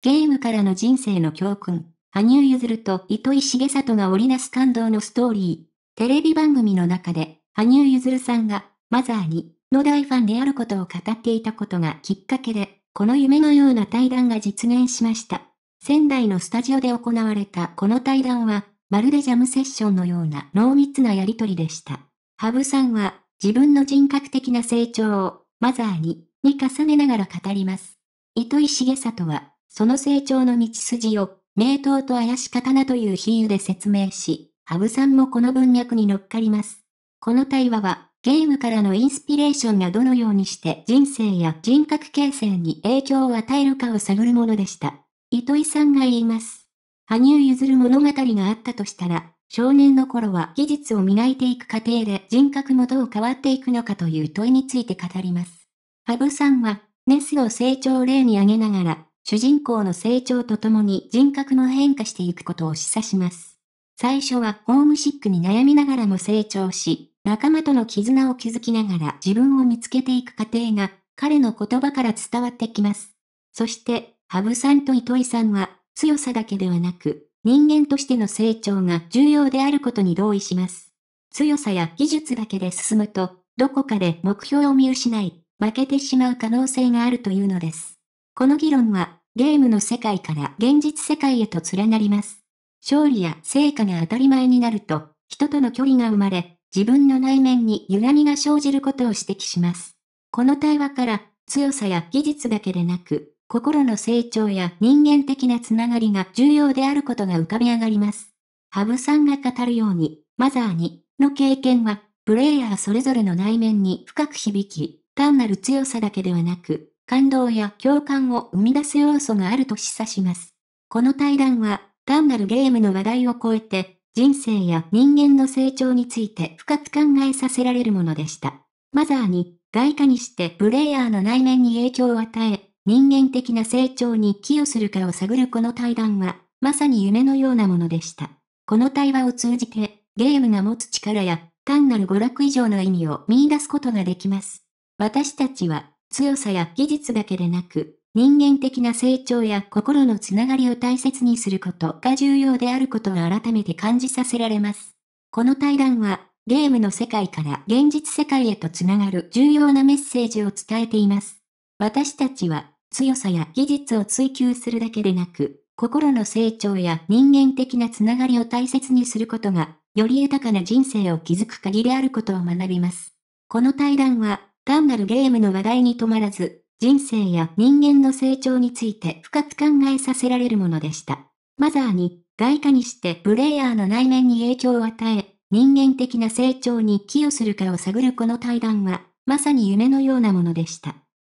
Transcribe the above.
ゲームからの人生の教訓、羽生結弦と糸井重里が織りなす感動のストーリー。テレビ番組の中で、羽生結弦さんが、マザーに、の大ファンであることを語っていたことがきっかけで、この夢のような対談が実現しました。仙台のスタジオで行われたこの対談は、まるでジャムセッションのような濃密なやりとりでした。羽生さんは、自分の人格的な成長を、マザーに、に重ねながら語ります。糸井重里は、その成長の道筋を、名刀と怪し刀という比喩で説明し、羽生さんもこの文脈に乗っかります。この対話は、ゲームからのインスピレーションがどのようにして人生や人格形成に影響を与えるかを探るものでした。糸井さんが言います。羽生譲る物語があったとしたら、少年の頃は技術を磨いていく過程で人格もどう変わっていくのかという問いについて語ります。ハブさんは、ネスを成長例に挙げながら、主人公の成長とともに人格も変化していくことを示唆します。最初はホームシックに悩みながらも成長し、仲間との絆を築きながら自分を見つけていく過程が彼の言葉から伝わってきます。そして、羽生さんと糸井さんは強さだけではなく、人間としての成長が重要であることに同意します。強さや技術だけで進むと、どこかで目標を見失い、負けてしまう可能性があるというのです。この議論はゲームの世界から現実世界へと連なります。勝利や成果が当たり前になると、人との距離が生まれ、自分の内面に歪みが生じることを指摘します。この対話から、強さや技術だけでなく、心の成長や人間的なつながりが重要であることが浮かび上がります。ハブさんが語るように、マザーにの経験は、プレイヤーそれぞれの内面に深く響き、単なる強さだけではなく、感動や共感を生み出す要素があると示唆します。この対談は、単なるゲームの話題を超えて、人生や人間の成長について深く考えさせられるものでした。マザーに、外貨にしてプレイヤーの内面に影響を与え、人間的な成長に寄与するかを探るこの対談は、まさに夢のようなものでした。この対話を通じて、ゲームが持つ力や、単なる娯楽以上の意味を見出すことができます。私たちは強さや技術だけでなく、人間的な成長や心のつながりを大切にすることが重要であることを改めて感じさせられます。この対談は、ゲームの世界から現実世界へとつながる重要なメッセージを伝えています。私たちは、強さや技術を追求するだけでなく、心の成長や人間的なつながりを大切にすることが、より豊かな人生を築く鍵であることを学びます。この対談は、単なるゲームの話題に止まらず、人生や人間の成長について深く考えさせられるものでした。マザーに、外貨にしてプレイヤーの内面に影響を与え、人間的な成長に寄与するかを探るこの対談は、まさに夢のようなものでした。